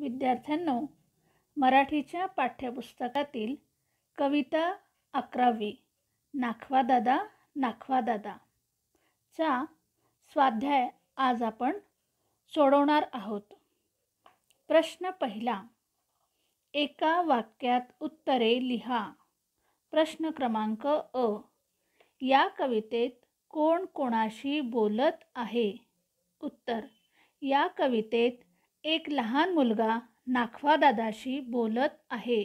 विद्यार्थ्यांनो मराठीच्या पाठ्यपुस्तकातील कविता अकरावी नाखवादादा नाखवादादा चा स्वाध्याय आज आपण सोडवणार आहोत प्रश्न पहिला एका वाक्यात उत्तरे लिहा प्रश्न क्रमांक अ या कवितेत कोण कोणाशी बोलत आहे उत्तर या कवितेत एक लहान मुलगा नाखवादादाशी बोलत आहे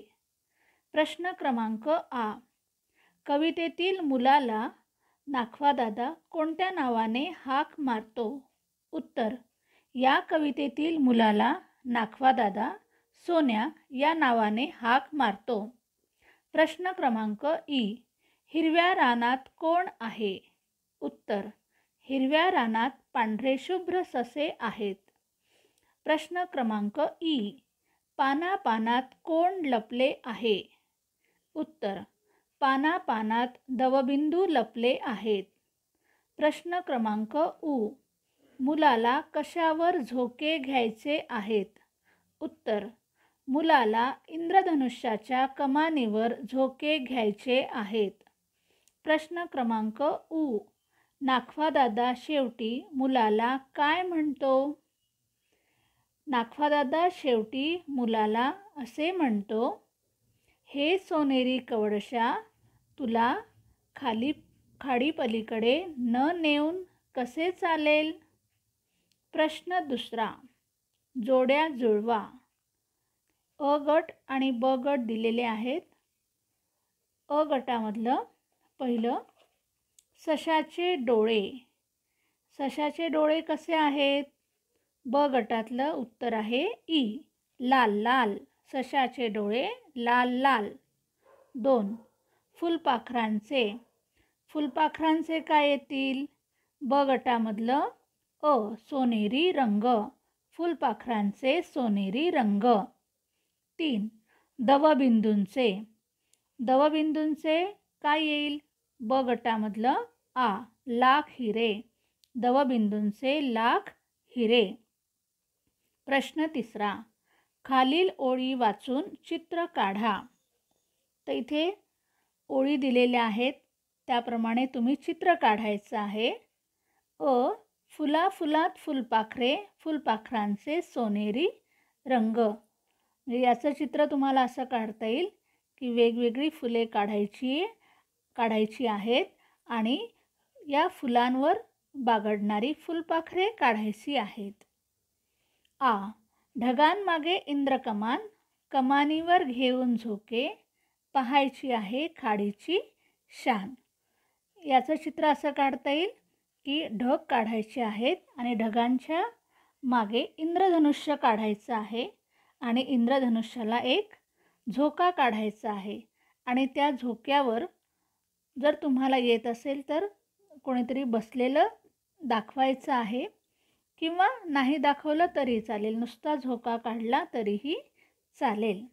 प्रश्न क्रमांक आ कवितेतील मुलाला नाखवादादा कोणत्या नावाने हाक मारतो उत्तर या कवितेतील मुलाला नाखवादादा सोन्या या नावाने हाक मारतो प्रश्न क्रमांक ई हिरव्या रानात कोण आहे उत्तर हिरव्या रानात शुभ्र ससे आहेत प्रश्न क्रमांक ई पानापानात कोण लपले आहे उत्तर पानापानात दवबिंदू लपले आहेत प्रश्न क्रमांक उ, मुलाला कशावर झोके घ्यायचे आहेत उत्तर मुलाला इंद्रधनुष्याच्या कमानीवर झोके घ्यायचे आहेत प्रश्न क्रमांक उ, नाखवादादा शेवटी मुलाला काय म्हणतो नागफादादा शेवटी मुलाला असे म्हणतो हे सोनेरी कवडशा तुला खाली खाडीपलीकडे न नेऊन कसे चालेल प्रश्न दुसरा जोड्या जुळवा अ गट आणि ब गट दिलेले आहेत अ गटामधलं पहिलं सशाचे डोळे सशाचे डोळे कसे आहेत ब गटातलं उत्तर आहे ई लाल लाल सशाचे डोळे लाल लाल दोन फुलपाखरांचे फुलपाखरांचे काय येतील ब गटामधलं अ सोनेरी रंग फुलपाखरांचे सोनेरी रंग तीन दवबिंदूंचे दवबिंदूंचे काय येईल ब गटामधलं आ लाख हिरे दवबिंदूंचे लाख हिरे प्रश्न तिसरा खालील ओळी वाचून चित्र काढा तर इथे ओळी दिलेल्या आहेत त्याप्रमाणे तुम्ही चित्र काढायचं आहे अ फुला फुलात फुलपाखरे फुलपाखरांचे सोनेरी रंग म्हणजे याचं चित्र तुम्हाला असं काढता येईल की वेगवेगळी फुले काढायची काढायची आहेत आणि या फुलांवर बागडणारी फुलपाखरे काढायची आहेत आ ढगांमागे इंद्रकमान कमानीवर घेऊन झोके पाहायची आहे खाडीची शान याचं चित्र असं काढता येईल की ढग काढायचे आहेत आणि ढगांच्या मागे इंद्रधनुष्य काढायचं आहे आणि इंद्रधनुष्याला एक झोका काढायचा आहे आणि त्या झोक्यावर जर तुम्हाला येत असेल तर कोणीतरी बसलेलं दाखवायचं आहे किंवा नाही दाखवलं तरी चालेल नुसता झोका काढला तरीही चालेल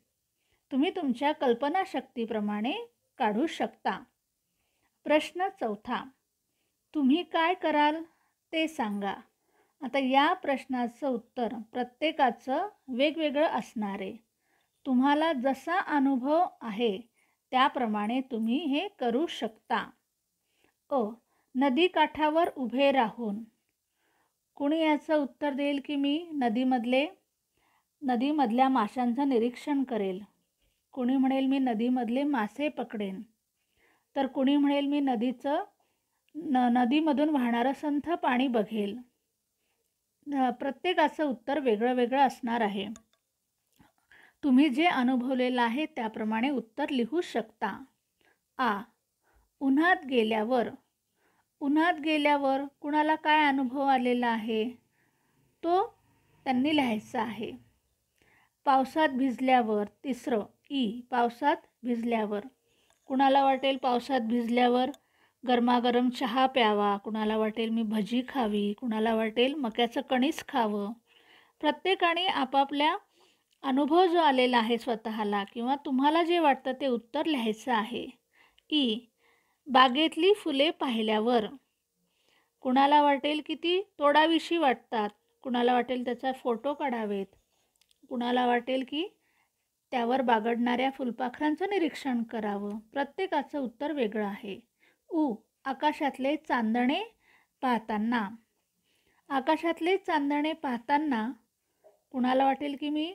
तुम्ही तुमच्या कल्पनाशक्तीप्रमाणे काढू शकता प्रश्न चौथा तुम्ही काय कराल ते सांगा आता या प्रश्नाचं उत्तर प्रत्येकाचं वेगवेगळं असणार आहे तुम्हाला जसा अनुभव आहे त्याप्रमाणे तुम्ही हे करू शकता अ नदीकाठावर उभे राहून कुणी याचं उत्तर देईल की मी नदीमधले नदीमधल्या माशांचं निरीक्षण करेल कुणी म्हणेल मी नदीमधले मासे पकडेन तर कुणी म्हणेल मी नदीचं न नदीमधून वाहणारं संथ पाणी बघेल प्रत्येकाचं उत्तर वेगळं वेगळं असणार आहे तुम्ही जे अनुभवलेलं आहे त्याप्रमाणे उत्तर लिहू शकता आ उन्हात गेल्यावर उन्हात गेल्यावर कुणाला काय अनुभव आलेला आहे तो त्यांनी लिहायचा आहे पावसात भिजल्यावर तिसरं ई पावसात भिजल्यावर कुणाला वाटेल पावसात भिजल्यावर गरमागरम चहा प्यावा कुणाला वाटेल मी भजी खावी कुणाला वाटेल मक्याचं कणीस खावं प्रत्येकाने आपापल्या अनुभव जो आलेला आहे स्वतःला किंवा तुम्हाला जे वाटतं ते उत्तर लिहायचं आहे ई बागेतली फुले पाहिल्यावर कुणाला वाटेल की ती तोडाविषयी वाटतात कुणाला वाटेल त्याचा फोटो काढावेत कुणाला वाटेल की त्यावर बागडणाऱ्या फुलपाखरांचं निरीक्षण करावं प्रत्येकाचं उत्तर वेगळं आहे ऊ आकाशातले चांदणे पाहताना आकाशातले चांदणे पाहताना कुणाला वाटेल की मी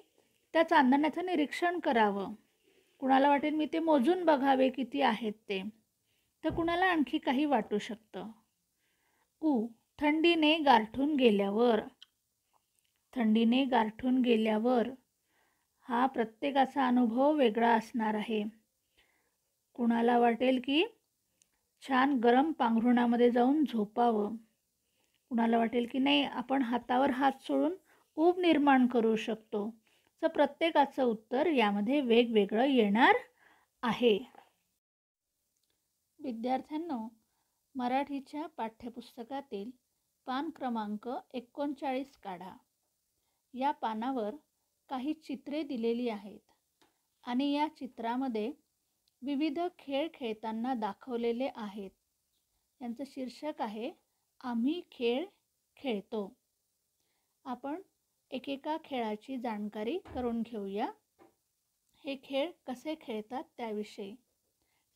त्या चांदण्याचं निरीक्षण करावं कुणाला वाटेल मी ते मोजून बघावे किती आहेत ते तर कुणाला आणखी काही वाटू शकतं ऊ थंडीने गारठून गेल्यावर थंडीने गारठून गेल्यावर हा प्रत्येकाचा अनुभव वेगळा असणार आहे कुणाला वाटेल की छान गरम पांघरुणामध्ये जाऊन झोपावं कुणाला वाटेल की नाही आपण हातावर हात सोडून ऊब निर्माण करू शकतो तर प्रत्येकाचं उत्तर यामध्ये वेगवेगळं येणार आहे विद्यार्थ्यांनो मराठीच्या पाठ्यपुस्तकातील पान क्रमांक एकोणचाळीस काढा या पानावर काही चित्रे दिलेली आहेत आणि या चित्रामध्ये विविध खेळ खेळताना दाखवलेले आहेत यांचं शीर्षक आहे आम्ही खेळ खेळतो आपण एकेका खेळाची जाणकारी करून घेऊया हे खेळ कसे खेळतात त्याविषयी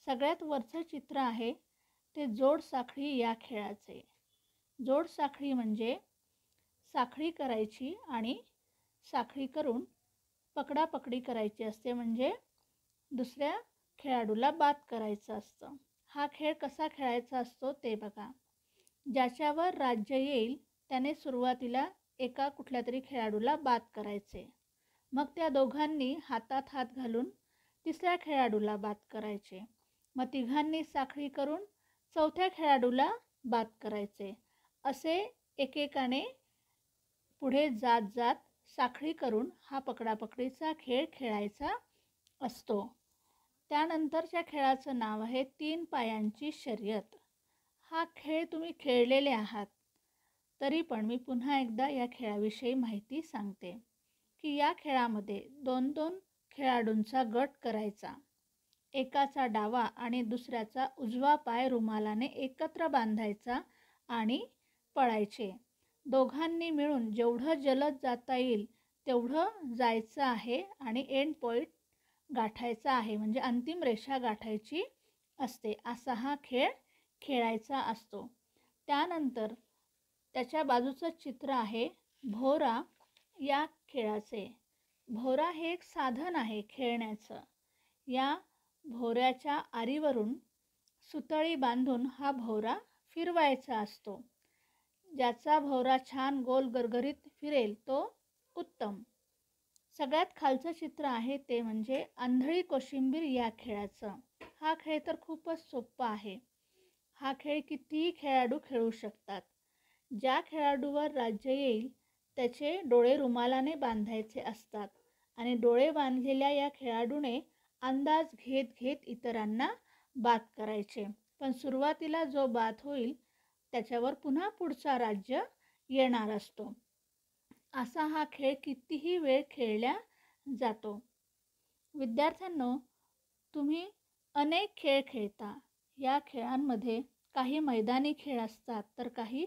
सगळ्यात वरचं चित्र आहे ते जोड साखळी या खेळाचे जोड साखळी म्हणजे साखळी करायची आणि साखळी करून पकडापकडी करायची असते म्हणजे दुसऱ्या खेळाडूला बाद करायचं असतं हा खेळ कसा खेळायचा असतो ते बघा ज्याच्यावर राज्य येईल त्याने सुरुवातीला एका कुठल्या तरी खेळाडूला बाद करायचे मग त्या दोघांनी हातात हात घालून तिसऱ्या खेळाडूला बाद करायचे मग तिघांनी साखळी करून चौथ्या खेळाडूला बाद करायचे असे एकेकाने पुढे जात जात साखळी करून हा पकडापकडीचा खेळ खेळायचा असतो त्यानंतरच्या खेळाचं नाव आहे तीन पायांची शर्यत हा खेळ तुम्ही खेळलेले आहात तरी पण मी पुन्हा एकदा या खेळाविषयी माहिती सांगते की या खेळामध्ये दोन दोन खेळाडूंचा गट करायचा एकाचा डावा आणि दुसऱ्याचा उजवा पाय रुमालाने एकत्र बांधायचा आणि पळायचे दोघांनी मिळून जेवढं जलद जाता येईल तेवढं जायचं आहे आणि एंड पॉईंट गाठायचा आहे म्हणजे अंतिम रेषा गाठायची असते असा हा खेळ खेळायचा असतो त्यानंतर त्याच्या बाजूचं चित्र आहे भोरा या खेळाचे भोरा हे एक साधन आहे खेळण्याचं या भोवऱ्याच्या आरीवरून सुतळी बांधून हा भोवरा फिरवायचा असतो ज्याचा भोवरा छान गोल गरगरीत फिरेल तो उत्तम सगळ्यात खालचं चित्र आहे ते म्हणजे आंधळी कोशिंबीर या खेळाचं हा खेळ तर खूपच सोपा आहे हा खेळ कितीही खेळाडू खेळू शकतात ज्या खेळाडूवर राज्य येईल त्याचे डोळे रुमालाने बांधायचे असतात आणि डोळे बांधलेल्या या खेळाडूने अंदाज घेत घेत इतरांना बात करायचे पण सुरुवातीला जो बाद होईल त्याच्यावर पुन्हा पुढचा राज्य येणार असतो असा हा खेळ कितीही वेळ खेळला जातो विद्यार्थ्यांनो तुम्ही अनेक खेळ खेळता या खेळांमध्ये काही मैदानी खेळ असतात तर काही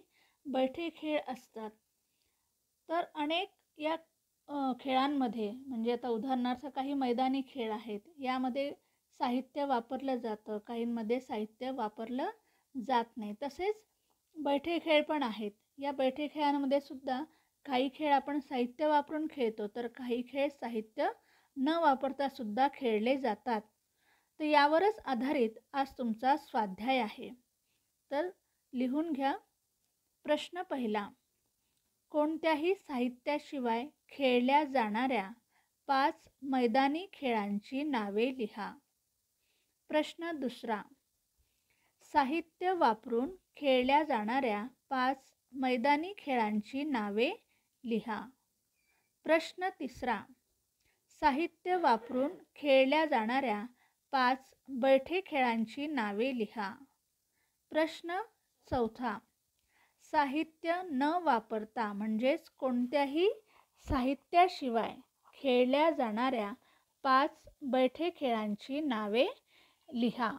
बैठे खेळ असतात तर अनेक या खेळांमध्ये म्हणजे आता उदाहरणार्थ काही मैदानी खेळ आहेत यामध्ये साहित्य वापरलं जातं काहींमध्ये साहित्य वापरलं जात नाही तसेच बैठे खेळ पण आहेत या बैठे खेळांमध्ये सुद्धा काही खेळ आपण साहित्य वापरून खेळतो तर काही खेळ साहित्य न वापरता सुद्धा खेळले जातात तर यावरच आधारित आज तुमचा स्वाध्याय आहे तर लिहून घ्या प्रश्न पहिला कोणत्याही साहित्याशिवाय खेळल्या जाणाऱ्या पाच मैदानी खेळांची नावे लिहा प्रश्न दुसरा साहित्य वापरून खेळल्या जाणाऱ्या पाच मैदानी खेळांची नावे लिहा प्रश्न तिसरा साहित्य वापरून खेळल्या जाणाऱ्या पाच बैठे खेळांची नावे लिहा प्रश्न चौथा साहित्य न वापरता म्हणजेच कोणत्याही साहित्याशिवाय खेळल्या जाणाऱ्या पाच बैठे खेळांची नावे लिहा